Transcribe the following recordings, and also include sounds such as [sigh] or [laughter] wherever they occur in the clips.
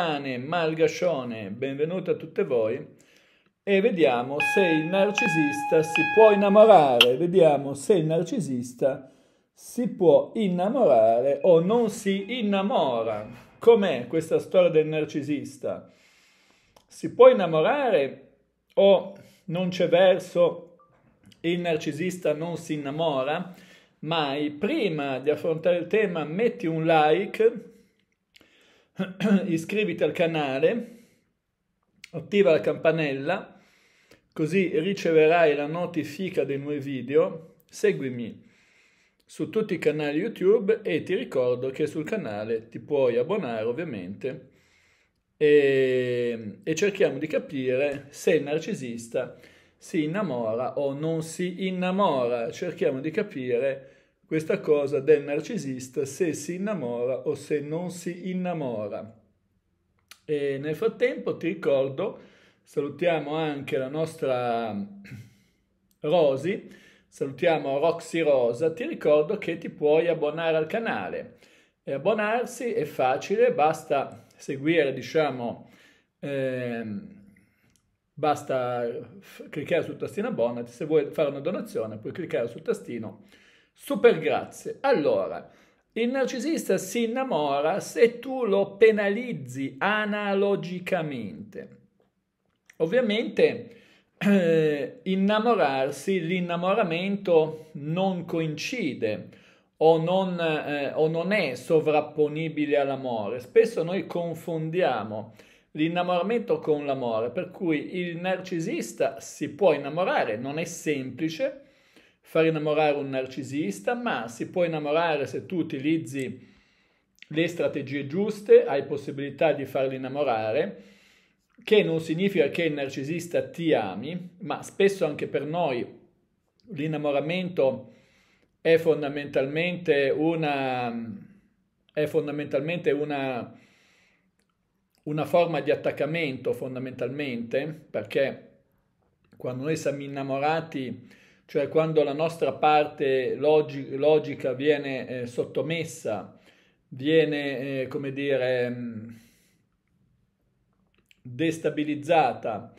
Cane, Malgascione, benvenuto a tutte voi e vediamo se il narcisista si può innamorare, vediamo se il narcisista si può innamorare o non si innamora. Com'è questa storia del narcisista? Si può innamorare o non c'è verso, il narcisista non si innamora? Mai, prima di affrontare il tema metti un like [clears throat] iscriviti al canale, attiva la campanella, così riceverai la notifica dei nuovi video, seguimi su tutti i canali YouTube e ti ricordo che sul canale ti puoi abbonare ovviamente e, e cerchiamo di capire se il narcisista si innamora o non si innamora, cerchiamo di capire questa cosa del narcisista se si innamora o se non si innamora. E nel frattempo ti ricordo, salutiamo anche la nostra Rosy, salutiamo Roxy Rosa, ti ricordo che ti puoi abbonare al canale. E abbonarsi è facile, basta seguire, diciamo, eh, basta cliccare sul tastino abbonati, se vuoi fare una donazione puoi cliccare sul tastino abbonati. Super grazie. Allora, il narcisista si innamora se tu lo penalizzi analogicamente. Ovviamente eh, innamorarsi, l'innamoramento non coincide o non, eh, o non è sovrapponibile all'amore. Spesso noi confondiamo l'innamoramento con l'amore, per cui il narcisista si può innamorare, non è semplice, far innamorare un narcisista, ma si può innamorare se tu utilizzi le strategie giuste, hai possibilità di farli innamorare, che non significa che il narcisista ti ami, ma spesso anche per noi l'innamoramento è fondamentalmente una, è fondamentalmente una, una forma di attaccamento, fondamentalmente, perché quando noi siamo innamorati cioè quando la nostra parte logi- logica viene eh, sottomessa, viene, eh, come dire, mm, destabilizzata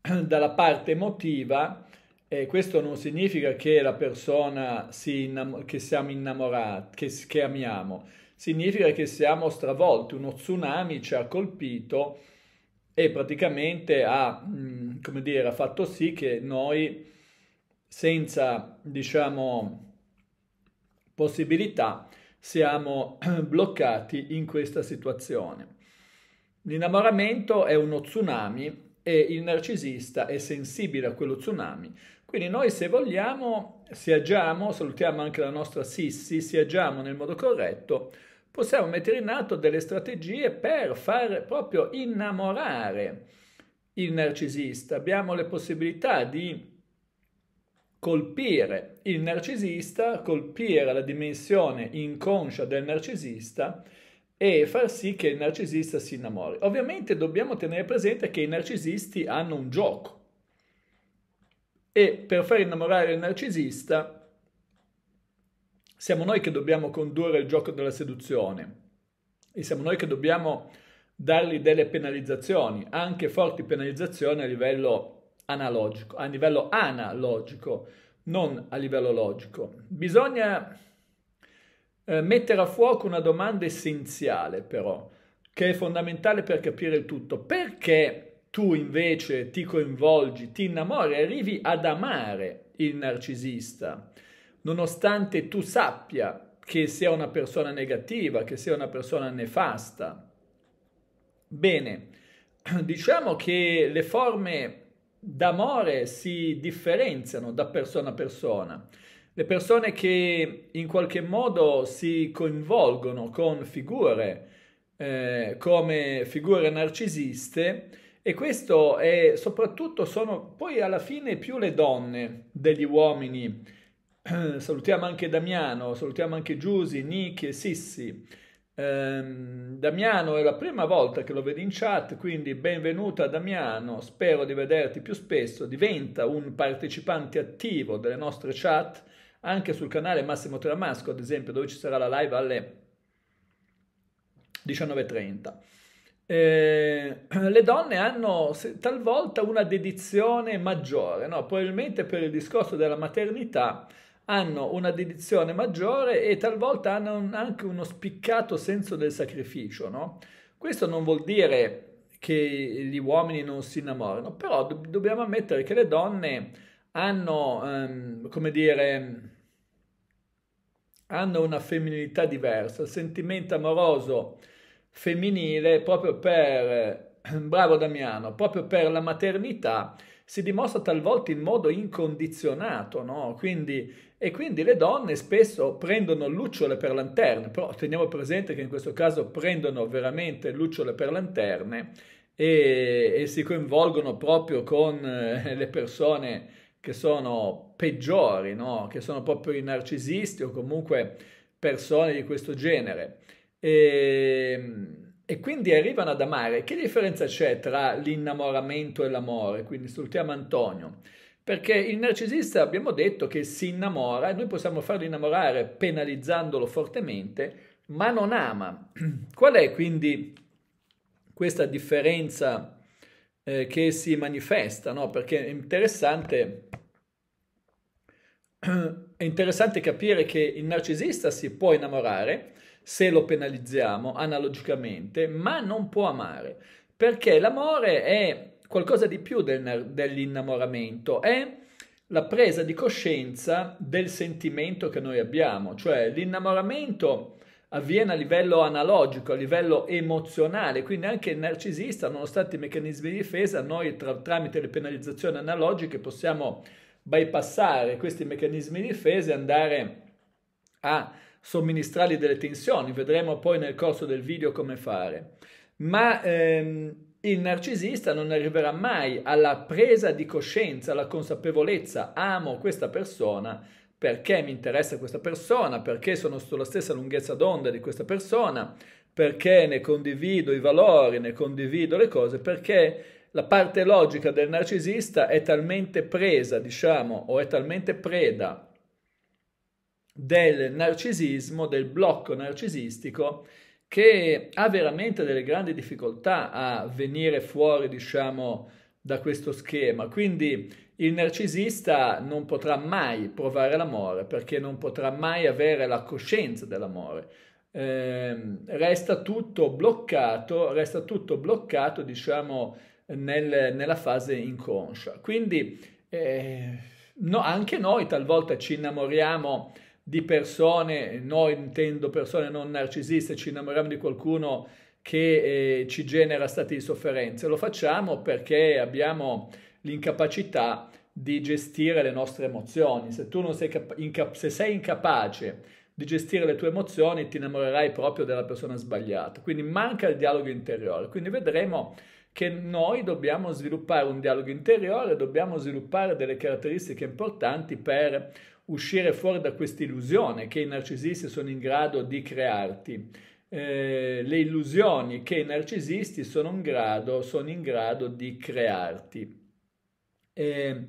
[clears throat] dalla parte emotiva, eh, questo non significa che la persona si innam- che siamo innamorati, che, che amiamo, significa che siamo stravolti, uno tsunami ci ha colpito e praticamente ha, mh, mm, come dire, ha fatto sì che noi senza, diciamo, possibilità, siamo [clears throat] bloccati in questa situazione. L'innamoramento è uno tsunami e il narcisista è sensibile a quello tsunami. Quindi noi se vogliamo, se agiamo, salutiamo anche la nostra Sissi, se agiamo nel modo corretto, possiamo mettere in atto delle strategie per far proprio innamorare il narcisista. Abbiamo le possibilità di colpire il narcisista, colpire la dimensione inconscia del narcisista e far sì che il narcisista si innamori. Ovviamente dobbiamo tenere presente che i narcisisti hanno un gioco e per far innamorare il narcisista siamo noi che dobbiamo condurre il gioco della seduzione e siamo noi che dobbiamo dargli delle penalizzazioni, anche forti penalizzazioni a livello analogico, a livello analogico, non a livello logico. Bisogna eh, mettere a fuoco una domanda essenziale però, che è fondamentale per capire il tutto. Perché tu invece ti coinvolgi, ti innamori, arrivi ad amare il narcisista, nonostante tu sappia che sia una persona negativa, che sia una persona nefasta? Bene, [clears throat] diciamo che le forme d'amore si differenziano da persona a persona. Le persone che in qualche modo si coinvolgono con figure eh, come figure narcisiste e questo è soprattutto sono poi alla fine più le donne degli uomini. [clears throat] salutiamo anche Damiano, salutiamo anche Giusi, Nick e Sissi Ehm, Damiano è la prima volta che lo vedi in chat, quindi benvenuto a Damiano, spero di vederti più spesso, diventa un partecipante attivo delle nostre chat anche sul canale Massimo Tramasco, ad esempio, dove ci sarà la live alle 19.30. Eh, [clears throat] le donne hanno talvolta una dedizione maggiore, no? probabilmente per il discorso della maternità hanno una dedizione maggiore e talvolta hanno un, anche uno spiccato senso del sacrificio. No? Questo non vuol dire che gli uomini non si innamorino, però do- dobbiamo ammettere che le donne hanno, um, come dire, hanno una femminilità diversa, il sentimento amoroso femminile proprio per, [clears throat] bravo Damiano, proprio per la maternità si dimostra talvolta in modo incondizionato, no? Quindi, e quindi le donne spesso prendono lucciole per lanterne, però teniamo presente che in questo caso prendono veramente lucciole per lanterne e, e si coinvolgono proprio con eh, le persone che sono peggiori, no? che sono proprio i narcisisti o comunque persone di questo genere. E, ehm, e quindi arrivano ad amare. Che differenza c'è tra l'innamoramento e l'amore? Quindi sul tema Antonio. Perché il narcisista abbiamo detto che si innamora e noi possiamo farlo innamorare penalizzandolo fortemente, ma non ama. [clears throat] Qual è quindi questa differenza eh, che si manifesta? No? Perché è interessante, [clears throat] è interessante capire che il narcisista si può innamorare, se lo penalizziamo analogicamente, ma non può amare, perché l'amore è qualcosa di più del, dell'innamoramento, è la presa di coscienza del sentimento che noi abbiamo, cioè l'innamoramento avviene a livello analogico, a livello emozionale, quindi anche il narcisista, nonostante i meccanismi di difesa, noi tra, tramite le penalizzazioni analogiche possiamo bypassare questi meccanismi di difesa e andare a somministrargli delle tensioni, vedremo poi nel corso del video come fare. Ma ehm, il narcisista non arriverà mai alla presa di coscienza, alla consapevolezza, amo questa persona, perché mi interessa questa persona, perché sono sulla stessa lunghezza d'onda di questa persona, perché ne condivido i valori, ne condivido le cose, perché la parte logica del narcisista è talmente presa, diciamo, o è talmente preda del narcisismo, del blocco narcisistico che ha veramente delle grandi difficoltà a venire fuori, diciamo, da questo schema. Quindi il narcisista non potrà mai provare l'amore perché non potrà mai avere la coscienza dell'amore. Eh, resta tutto bloccato, resta tutto bloccato, diciamo, nel, nella fase inconscia. Quindi eh, no, anche noi talvolta ci innamoriamo di persone, noi intendo persone non narcisiste, ci innamoriamo di qualcuno che eh, ci genera stati di sofferenza. Lo facciamo perché abbiamo l'incapacità di gestire le nostre emozioni. Se tu sei, inca se sei incapace di gestire le tue emozioni, ti innamorerai proprio della persona sbagliata. Quindi manca il dialogo interiore. Quindi vedremo che noi dobbiamo sviluppare un dialogo interiore, dobbiamo sviluppare delle caratteristiche importanti per uscire fuori da questa illusione che i narcisisti sono in grado di crearti. Eh, le illusioni che i narcisisti sono in grado, sono in grado di crearti. Eh,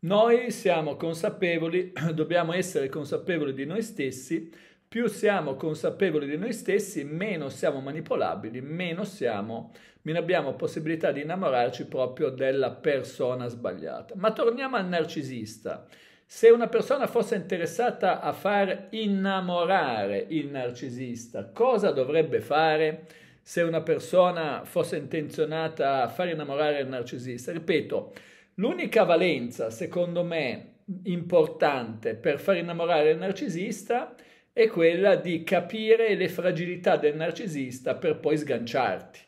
noi siamo consapevoli, [clears throat] dobbiamo essere consapevoli di noi stessi, più siamo consapevoli di noi stessi, meno siamo manipolabili, meno siamo, meno abbiamo possibilità di innamorarci proprio della persona sbagliata. Ma torniamo al narcisista. Se una persona fosse interessata a far innamorare il narcisista, cosa dovrebbe fare se una persona fosse intenzionata a far innamorare il narcisista? Ripeto, l'unica valenza, secondo me, importante per far innamorare il narcisista è quella di capire le fragilità del narcisista per poi sganciarti.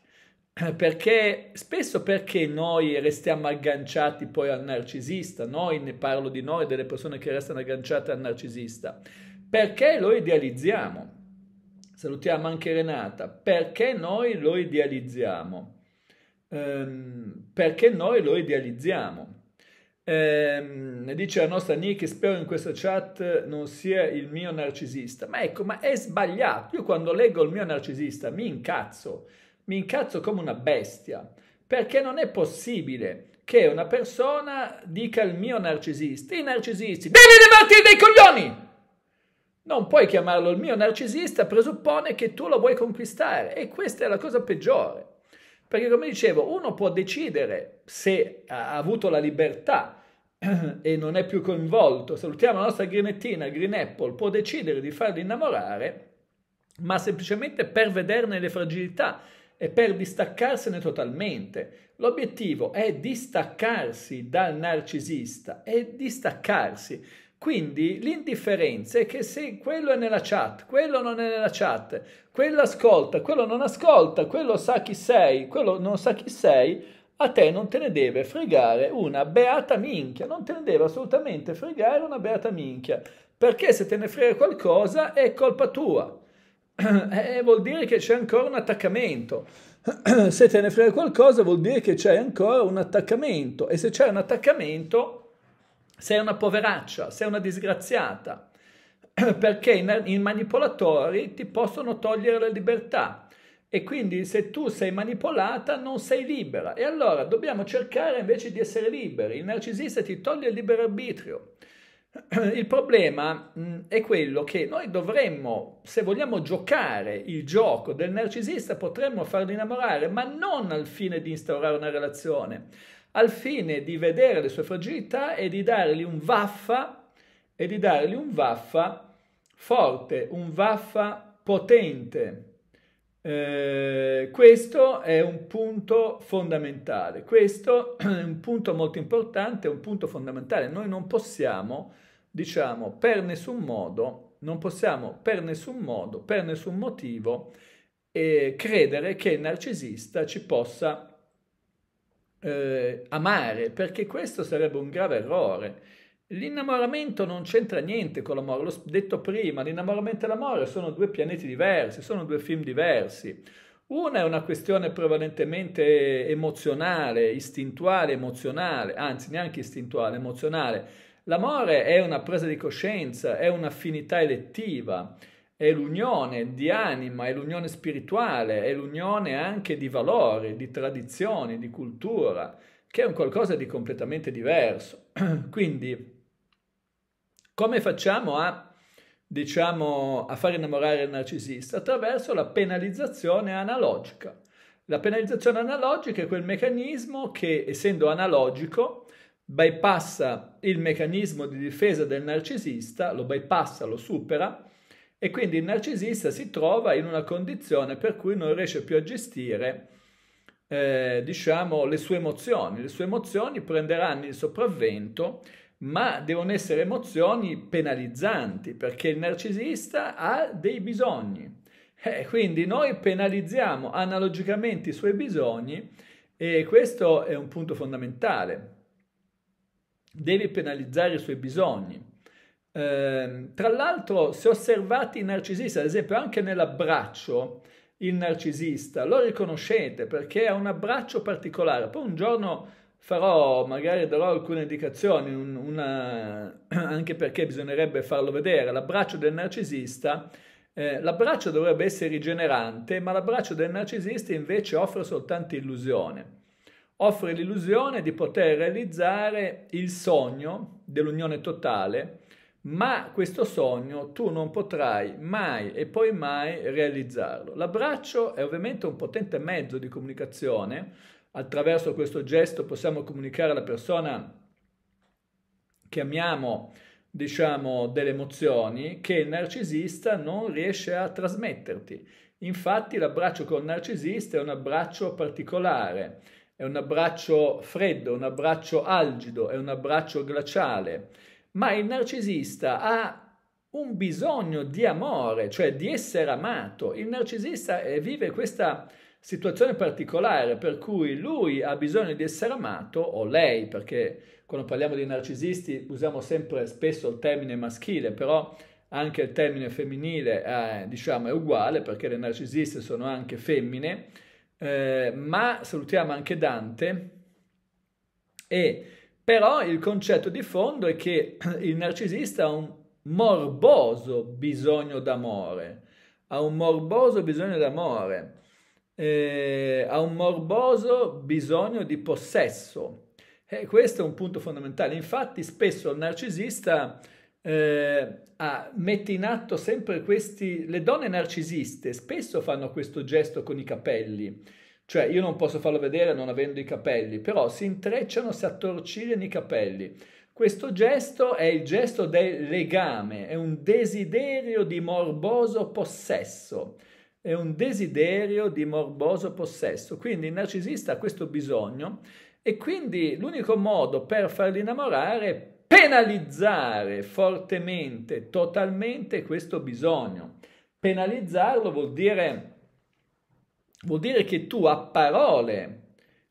Eh, perché spesso perché noi restiamo agganciati poi al narcisista, noi ne parlo di noi, delle persone che restano agganciate al narcisista, perché lo idealizziamo. Salutiamo anche Renata, perché noi lo idealizziamo? Ehm, perché noi lo idealizziamo? Ehm, dice la nostra Nick, spero in questo chat non sia il mio narcisista. Ma ecco, ma è sbagliato. Io quando leggo il mio narcisista mi incazzo mi incazzo come una bestia, perché non è possibile che una persona dica al mio narcisista, i narcisisti, devi levarti dei coglioni! Non puoi chiamarlo il mio narcisista, presuppone che tu lo vuoi conquistare e questa è la cosa peggiore. Perché come dicevo, uno può decidere se ha avuto la libertà [clears throat] e non è più coinvolto, salutiamo la nostra grinettina, Green Apple, può decidere di farli innamorare, ma semplicemente per vederne le fragilità e per distaccarsene totalmente. L'obiettivo è distaccarsi dal narcisista, è distaccarsi. Quindi l'indifferenza è che se quello è nella chat, quello non è nella chat, quello ascolta, quello non ascolta, quello sa chi sei, quello non sa chi sei, a te non te ne deve fregare una beata minchia, non te ne deve assolutamente fregare una beata minchia, perché se te ne frega qualcosa è colpa tua. Eh, eh, vuol dire che c'è ancora un attaccamento. [clears throat] se te ne frega qualcosa vuol dire che c'è ancora un attaccamento e se c'è un attaccamento sei una poveraccia, sei una disgraziata [clears throat] perché i manipolatori ti possono togliere la libertà e quindi se tu sei manipolata non sei libera e allora dobbiamo cercare invece di essere liberi. Il narcisista ti toglie il libero arbitrio. Il problema mm, è quello che noi dovremmo, se vogliamo giocare il gioco del narcisista, potremmo farlo innamorare, ma non al fine di instaurare una relazione, al fine di vedere le sue fragilità e di dargli un vaffa, e di dargli un vaffa forte, un vaffa potente. Eh, questo è un punto fondamentale, questo [clears throat] è un punto molto importante, è un punto fondamentale. Noi non possiamo, diciamo, per nessun modo, non possiamo per nessun modo, per nessun motivo, eh, credere che il narcisista ci possa eh, amare, perché questo sarebbe un grave errore. L'innamoramento non c'entra niente con l'amore, l'ho detto prima, l'innamoramento e l'amore sono due pianeti diversi, sono due film diversi. Una è una questione prevalentemente emozionale, istintuale, emozionale, anzi neanche istintuale, emozionale. L'amore è una presa di coscienza, è un'affinità elettiva, è l'unione di anima, è l'unione spirituale, è l'unione anche di valori, di tradizioni, di cultura, che è un qualcosa di completamente diverso. [clears throat] Quindi come facciamo a, diciamo, a far innamorare il narcisista? Attraverso la penalizzazione analogica. La penalizzazione analogica è quel meccanismo che, essendo analogico, bypassa il meccanismo di difesa del narcisista, lo bypassa, lo supera, e quindi il narcisista si trova in una condizione per cui non riesce più a gestire eh, diciamo, le sue emozioni. Le sue emozioni prenderanno il sopravvento ma devono essere emozioni penalizzanti perché il narcisista ha dei bisogni. Eh, quindi noi penalizziamo analogicamente i suoi bisogni e questo è un punto fondamentale. Devi penalizzare i suoi bisogni. Eh, tra l'altro, se osservate i narcisisti, ad esempio anche nell'abbraccio, il narcisista lo riconoscete perché ha un abbraccio particolare. Poi un giorno farò magari darò alcune indicazioni un, una, [clears throat] anche perché bisognerebbe farlo vedere l'abbraccio del narcisista eh, l'abbraccio dovrebbe essere rigenerante ma l'abbraccio del narcisista invece offre soltanto illusione offre l'illusione di poter realizzare il sogno dell'unione totale ma questo sogno tu non potrai mai e poi mai realizzarlo l'abbraccio è ovviamente un potente mezzo di comunicazione Attraverso questo gesto possiamo comunicare alla persona che amiamo, diciamo, delle emozioni che il narcisista non riesce a trasmetterti. Infatti l'abbraccio con il narcisista è un abbraccio particolare, è un abbraccio freddo, un abbraccio algido, è un abbraccio glaciale. Ma il narcisista ha un bisogno di amore, cioè di essere amato. Il narcisista eh, vive questa situazione particolare per cui lui ha bisogno di essere amato, o lei, perché quando parliamo di narcisisti usiamo sempre spesso il termine maschile, però anche il termine femminile è, eh, diciamo, è uguale perché le narcisiste sono anche femmine, eh, ma salutiamo anche Dante e però il concetto di fondo è che il narcisista ha un morboso bisogno d'amore, ha un morboso bisogno d'amore eh, ha un morboso bisogno di possesso. E eh, questo è un punto fondamentale. Infatti spesso il narcisista eh, ah, mette in atto sempre questi... Le donne narcisiste spesso fanno questo gesto con i capelli. Cioè io non posso farlo vedere non avendo i capelli, però si intrecciano, si attorcigliano i capelli. Questo gesto è il gesto del legame, è un desiderio di morboso possesso è un desiderio di morboso possesso. Quindi il narcisista ha questo bisogno e quindi l'unico modo per farli innamorare è penalizzare fortemente, totalmente questo bisogno. Penalizzarlo vuol dire, vuol dire che tu a parole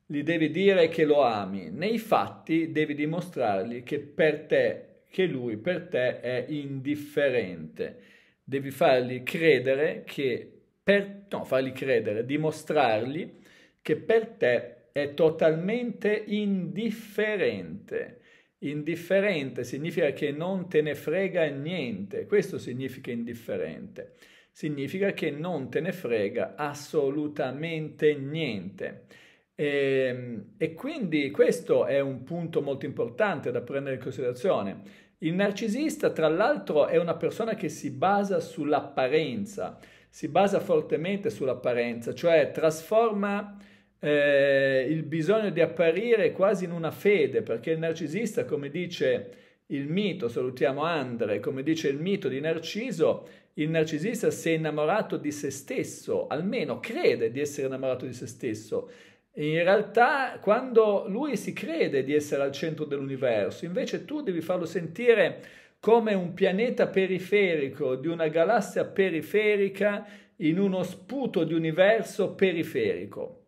gli devi dire che lo ami, nei fatti devi dimostrargli che per te, che lui per te è indifferente. Devi fargli credere che per no, fargli credere, dimostrargli che per te è totalmente indifferente. Indifferente significa che non te ne frega niente, questo significa indifferente. Significa che non te ne frega assolutamente niente. E, ehm, e, quindi questo è un punto molto importante da prendere in considerazione. Il narcisista, tra l'altro, è una persona che si basa sull'apparenza, si basa fortemente sull'apparenza, cioè trasforma eh, il bisogno di apparire quasi in una fede, perché il narcisista, come dice il mito, salutiamo Andre, come dice il mito di Narciso, il narcisista si è innamorato di se stesso, almeno crede di essere innamorato di se stesso. In realtà, quando lui si crede di essere al centro dell'universo, invece tu devi farlo sentire come un pianeta periferico di una galassia periferica in uno sputo di universo periferico.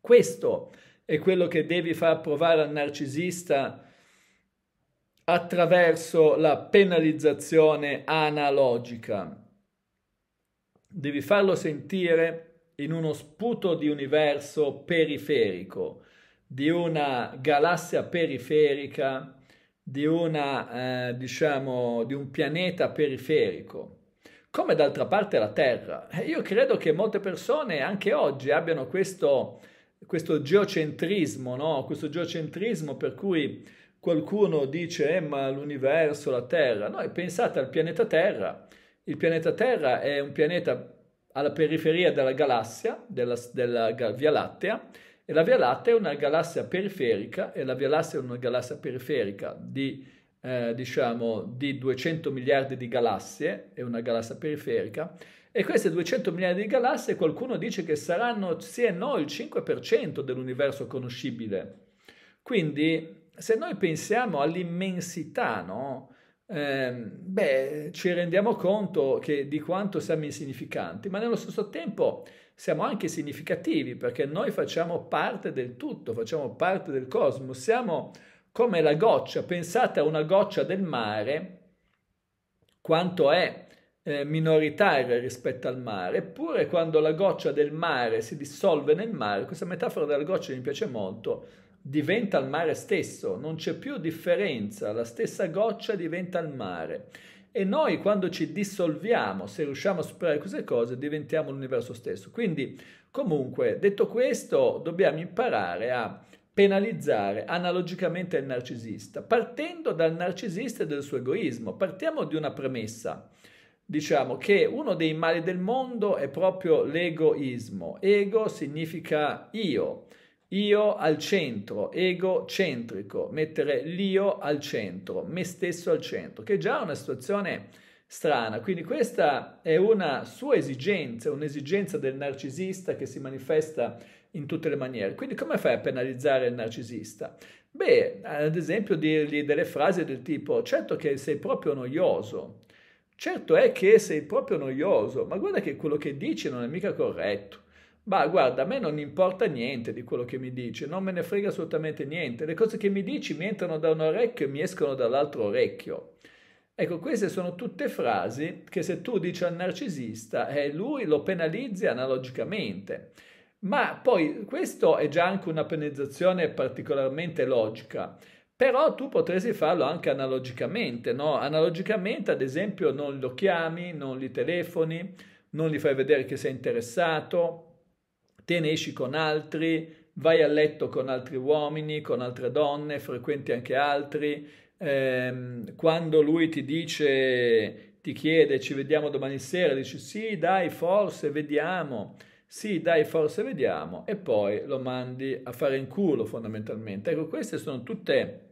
Questo è quello che devi far provare al narcisista attraverso la penalizzazione analogica. Devi farlo sentire in uno sputo di universo periferico, di una galassia periferica di, una, eh, diciamo, di un pianeta periferico, come d'altra parte la Terra. Eh, io credo che molte persone anche oggi abbiano questo, questo geocentrismo, no? questo geocentrismo per cui qualcuno dice eh, ma l'universo, la Terra. Noi pensate al pianeta Terra. Il pianeta Terra è un pianeta alla periferia della galassia, della, della Via Lattea, e la Via Lattea è una galassia periferica e la Via Lattea è una galassia periferica di, eh, diciamo, di 200 miliardi di galassie, è una galassia periferica, e queste 200 miliardi di galassie qualcuno dice che saranno sì e no il 5% dell'universo conoscibile. Quindi se noi pensiamo all'immensità, no? eh, beh, ci rendiamo conto che, di quanto siamo insignificanti, ma nello stesso tempo siamo anche significativi perché noi facciamo parte del tutto, facciamo parte del cosmo, siamo come la goccia, pensate a una goccia del mare, quanto è eh, minoritaria rispetto al mare, eppure quando la goccia del mare si dissolve nel mare, questa metafora della goccia mi piace molto, diventa il mare stesso, non c'è più differenza, la stessa goccia diventa il mare e noi quando ci dissolviamo, se riusciamo a superare queste cose, diventiamo l'universo stesso. Quindi, comunque, detto questo, dobbiamo imparare a penalizzare analogicamente il narcisista, partendo dal narcisista e del suo egoismo. Partiamo di una premessa. Diciamo che uno dei mali del mondo è proprio l'egoismo. Ego significa io. Io al centro, egocentrico, mettere l'io al centro, me stesso al centro, che è già una situazione strana. Quindi questa è una sua esigenza, un'esigenza del narcisista che si manifesta in tutte le maniere. Quindi come fai a penalizzare il narcisista? Beh, ad esempio dirgli delle frasi del tipo certo che sei proprio noioso, certo è che sei proprio noioso, ma guarda che quello che dici non è mica corretto. Ma guarda, a me non importa niente di quello che mi dici, non me ne frega assolutamente niente. Le cose che mi dici mi entrano da un orecchio e mi escono dall'altro orecchio. Ecco, queste sono tutte frasi che se tu dici al narcisista, eh, lui lo penalizzi analogicamente. Ma poi questo è già anche una penalizzazione particolarmente logica, però tu potresti farlo anche analogicamente, no? Analogicamente, ad esempio, non lo chiami, non gli telefoni, non gli fai vedere che sei interessato, te ne esci con altri, vai a letto con altri uomini, con altre donne, frequenti anche altri. Ehm, quando lui ti dice, ti chiede, ci vediamo domani sera, dici sì, dai, forse, vediamo. Sì, dai, forse, vediamo. E poi lo mandi a fare in culo, fondamentalmente. Ecco, queste sono tutte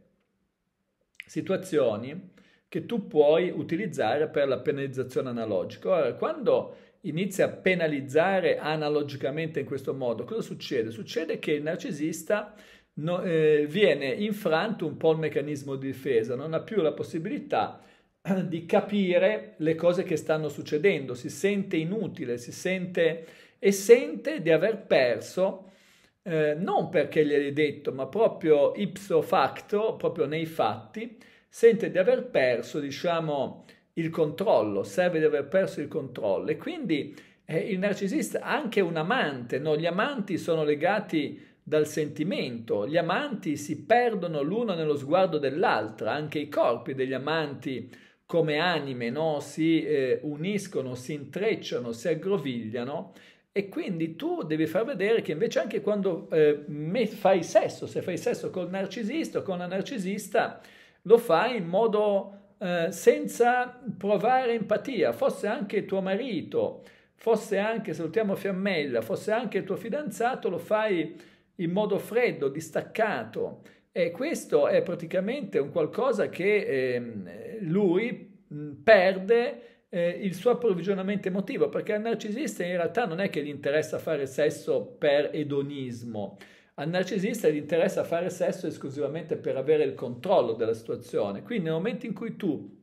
situazioni che tu puoi utilizzare per la penalizzazione analogica. Ora, quando inizia a penalizzare analogicamente in questo modo, cosa succede? Succede che il narcisista no, eh, viene infranto un po' il meccanismo di difesa, non ha più la possibilità [clears throat] di capire le cose che stanno succedendo, si sente inutile, si sente e sente di aver perso eh, non perché gliel'hai detto, ma proprio ipso facto, proprio nei fatti, sente di aver perso, diciamo, il controllo, serve di aver perso il controllo e quindi eh, il narcisista anche un amante, no? gli amanti sono legati dal sentimento, gli amanti si perdono l'uno nello sguardo dell'altra, anche i corpi degli amanti come anime no? si eh, uniscono, si intrecciano, si aggrovigliano e quindi tu devi far vedere che invece anche quando eh, fai sesso, se fai sesso col narcisista o con la narcisista, lo fai in modo eh, senza provare empatia, fosse anche tuo marito, fosse anche, salutiamo Fiammella, fosse anche il tuo fidanzato, lo fai in modo freddo, distaccato. E questo è praticamente un qualcosa che eh, lui perde eh, il suo approvvigionamento emotivo, perché al narcisista in realtà non è che gli interessa fare sesso per edonismo, al narcisista gli interessa fare sesso esclusivamente per avere il controllo della situazione, quindi nel momento in cui tu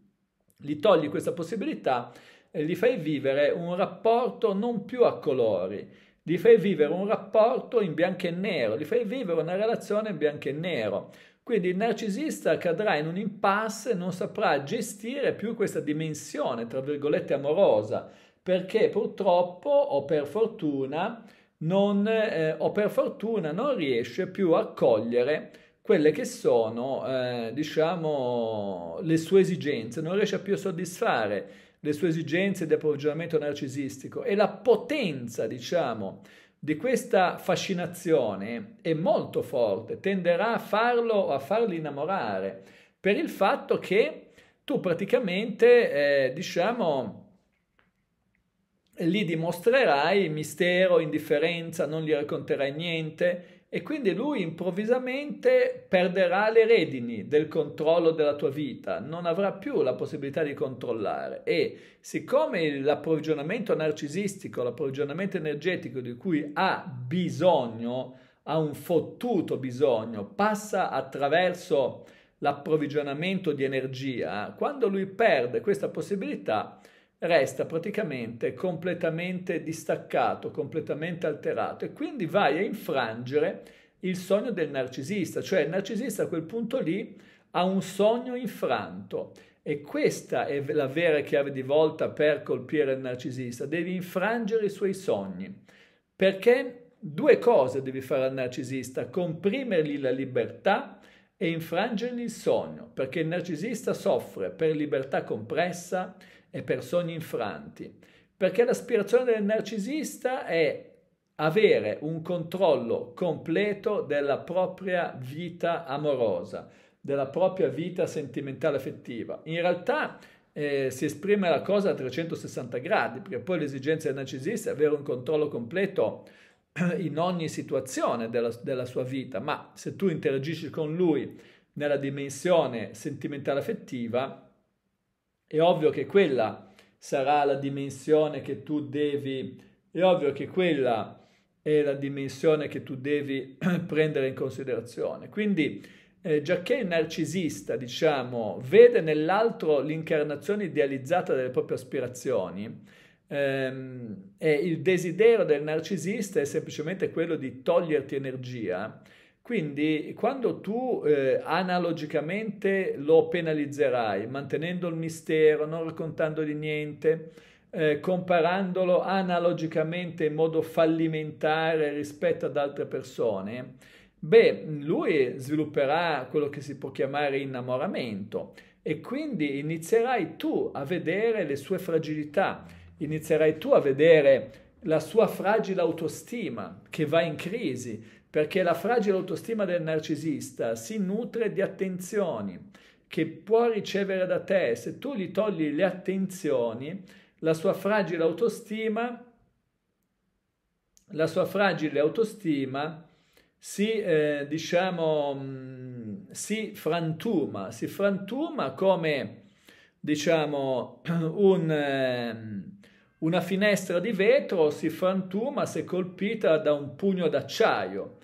gli togli questa possibilità, eh, gli fai vivere un rapporto non più a colori, gli fai vivere un rapporto in bianco e nero, gli fai vivere una relazione in bianco e nero. Quindi il narcisista cadrà in un impasse, non saprà gestire più questa dimensione, tra virgolette, amorosa, perché purtroppo o per fortuna non, eh, o per fortuna non riesce più a cogliere quelle che sono, eh, diciamo, le sue esigenze, non riesce più a soddisfare le sue esigenze di approvvigionamento narcisistico e la potenza, diciamo, di questa fascinazione è molto forte, tenderà a farlo a farli innamorare per il fatto che tu praticamente, eh, diciamo, e lì dimostrerai mistero, indifferenza, non gli racconterai niente e quindi lui improvvisamente perderà le redini del controllo della tua vita, non avrà più la possibilità di controllare e siccome l'approvvigionamento narcisistico, l'approvvigionamento energetico di cui ha bisogno, ha un fottuto bisogno, passa attraverso l'approvvigionamento di energia, quando lui perde questa possibilità resta praticamente completamente distaccato, completamente alterato e quindi vai a infrangere il sogno del narcisista, cioè il narcisista a quel punto lì ha un sogno infranto e questa è la vera chiave di volta per colpire il narcisista, devi infrangere i suoi sogni perché due cose devi fare al narcisista, comprimergli la libertà e infrangergli il sogno, perché il narcisista soffre per libertà compressa, e per sogni infranti, perché l'aspirazione del narcisista è avere un controllo completo della propria vita amorosa, della propria vita sentimentale affettiva. In realtà eh, si esprime la cosa a 360 gradi, perché poi l'esigenza del narcisista è avere un controllo completo [clears throat] in ogni situazione della, della sua vita, ma se tu interagisci con lui nella dimensione sentimentale affettiva, è ovvio che quella sarà la dimensione che tu devi, è ovvio che quella è la dimensione che tu devi [clears throat] prendere in considerazione. Quindi, eh, giacché il narcisista, diciamo, vede nell'altro l'incarnazione idealizzata delle proprie aspirazioni, ehm, e il desiderio del narcisista è semplicemente quello di toglierti energia, quindi quando tu eh, analogicamente lo penalizzerai, mantenendo il mistero, non raccontandogli niente, eh, comparandolo analogicamente in modo fallimentare rispetto ad altre persone, beh, lui svilupperà quello che si può chiamare innamoramento e quindi inizierai tu a vedere le sue fragilità, inizierai tu a vedere la sua fragile autostima che va in crisi, perché la fragile autostima del narcisista si nutre di attenzioni che può ricevere da te. Se tu gli togli le attenzioni, la sua fragile autostima, la sua fragile autostima si, eh, diciamo, mm, si frantuma, si frantuma come, diciamo, [clears throat] un... Eh, una finestra di vetro si frantuma se colpita da un pugno d'acciaio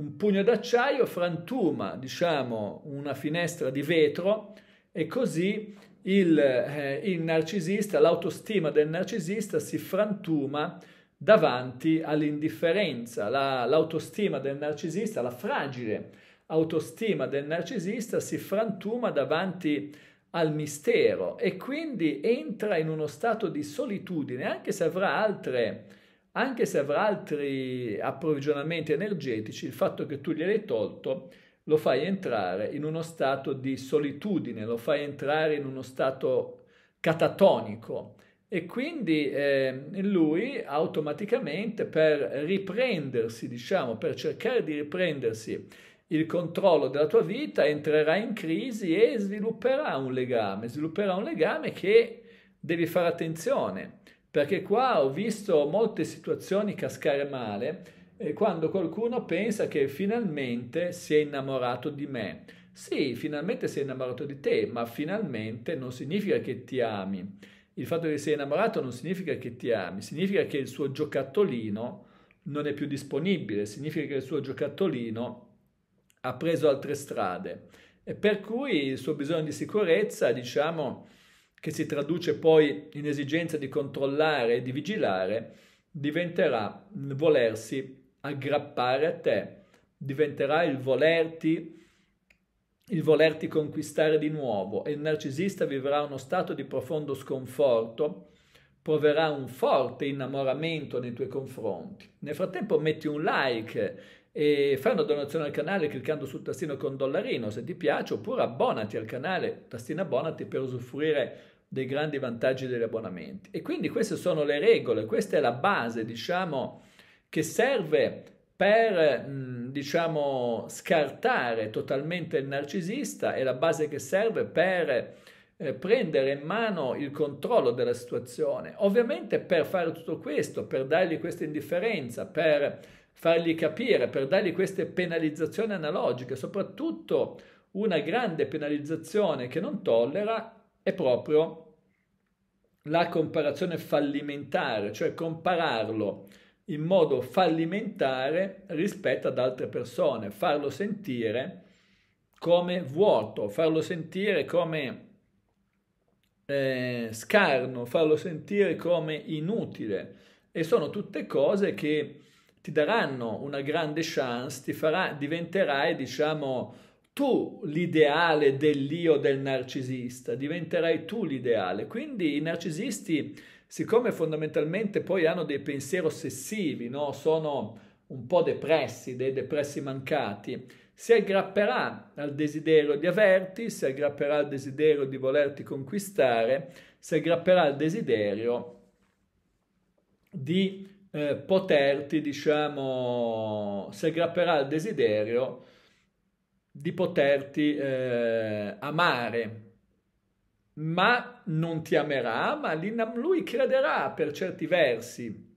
un pugno d'acciaio frantuma, diciamo, una finestra di vetro e così il, eh, il narcisista, l'autostima del narcisista si frantuma davanti all'indifferenza. l'autostima del narcisista, la fragile autostima del narcisista si frantuma davanti al mistero e quindi entra in uno stato di solitudine, anche se avrà altre anche se avrà altri approvvigionamenti energetici, il fatto che tu gliel'hai tolto lo fai entrare in uno stato di solitudine, lo fai entrare in uno stato catatonico e quindi eh, lui automaticamente per riprendersi, diciamo, per cercare di riprendersi il controllo della tua vita, entrerà in crisi e svilupperà un legame, svilupperà un legame che devi fare attenzione perché qua ho visto molte situazioni cascare male eh, quando qualcuno pensa che finalmente si è innamorato di me. Sì, finalmente sei innamorato di te, ma finalmente non significa che ti ami. Il fatto che sei innamorato non significa che ti ami, significa che il suo giocattolino non è più disponibile, significa che il suo giocattolino ha preso altre strade e per cui il suo bisogno di sicurezza, diciamo, che si traduce poi in esigenza di controllare e di vigilare, diventerà il volersi aggrappare a te, diventerà il volerti, il volerti conquistare di nuovo e il narcisista vivrà uno stato di profondo sconforto, proverà un forte innamoramento nei tuoi confronti. Nel frattempo metti un like e fai una donazione al canale cliccando sul tastino con dollarino se ti piace oppure abbonati al canale, tastino abbonati per usufruire dei grandi vantaggi degli abbonamenti. E quindi queste sono le regole, questa è la base, diciamo, che serve per, diciamo, scartare totalmente il narcisista, è la base che serve per eh, prendere in mano il controllo della situazione. Ovviamente per fare tutto questo, per dargli questa indifferenza, per fargli capire, per dargli queste penalizzazioni analogiche, soprattutto una grande penalizzazione che non tollera è proprio la comparazione fallimentare, cioè compararlo in modo fallimentare rispetto ad altre persone, farlo sentire come vuoto, farlo sentire come eh, scarno, farlo sentire come inutile e sono tutte cose che ti daranno una grande chance, ti farà, diventerai diciamo tu l'ideale dell'io del narcisista, diventerai tu l'ideale. Quindi i narcisisti, siccome fondamentalmente poi hanno dei pensieri ossessivi, no? sono un po' depressi, dei depressi mancati, si aggrapperà al desiderio di averti, si aggrapperà al desiderio di volerti conquistare, si aggrapperà al desiderio di eh, poterti, diciamo, si aggrapperà al desiderio di poterti eh, amare. Ma non ti amerà, ma lui crederà per certi versi.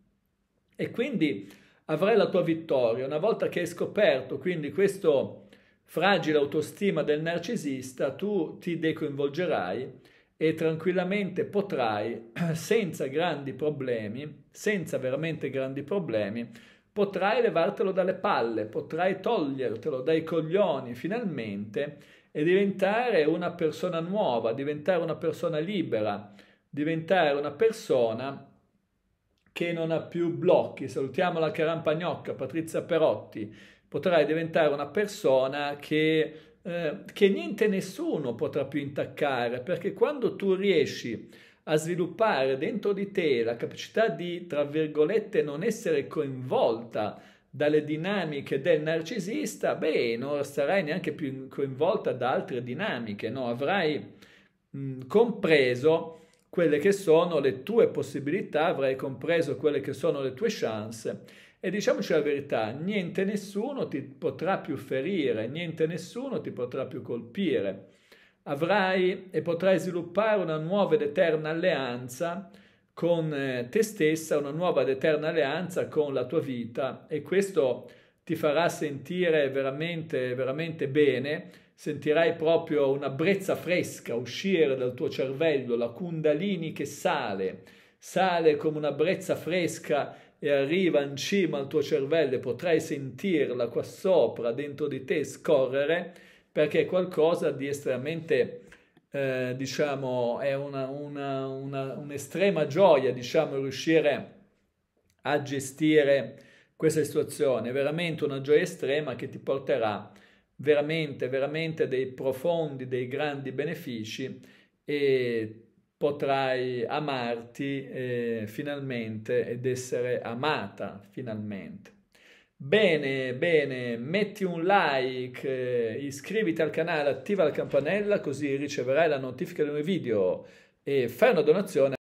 E quindi avrai la tua vittoria. Una volta che hai scoperto quindi questo fragile autostima del narcisista, tu ti decoinvolgerai e tranquillamente potrai, [clears throat] senza grandi problemi, senza veramente grandi problemi, potrai levartelo dalle palle, potrai togliertelo dai coglioni finalmente e diventare una persona nuova, diventare una persona libera, diventare una persona che non ha più blocchi. Salutiamo la carampagnocca Patrizia Perotti. Potrai diventare una persona che, eh, che niente nessuno potrà più intaccare, perché quando tu riesci a sviluppare dentro di te la capacità di, tra virgolette, non essere coinvolta dalle dinamiche del narcisista, beh, non sarai neanche più coinvolta da altre dinamiche, no? Avrai mh, compreso quelle che sono le tue possibilità, avrai compreso quelle che sono le tue chance e diciamoci la verità, niente nessuno ti potrà più ferire, niente nessuno ti potrà più colpire avrai e potrai sviluppare una nuova ed eterna alleanza con eh, te stessa, una nuova ed eterna alleanza con la tua vita e questo ti farà sentire veramente, veramente bene, sentirai proprio una brezza fresca uscire dal tuo cervello, la kundalini che sale, sale come una brezza fresca e arriva in cima al tuo cervello e potrai sentirla qua sopra, dentro di te, scorrere perché è qualcosa di estremamente, eh, diciamo, è una, una, una, un'estrema gioia, diciamo, riuscire a gestire questa situazione, è veramente una gioia estrema che ti porterà veramente, veramente dei profondi, dei grandi benefici e potrai amarti eh, finalmente ed essere amata finalmente. Bene, bene, metti un like, eh, iscriviti al canale, attiva la campanella così riceverai la notifica dei nuovi video e fai una donazione.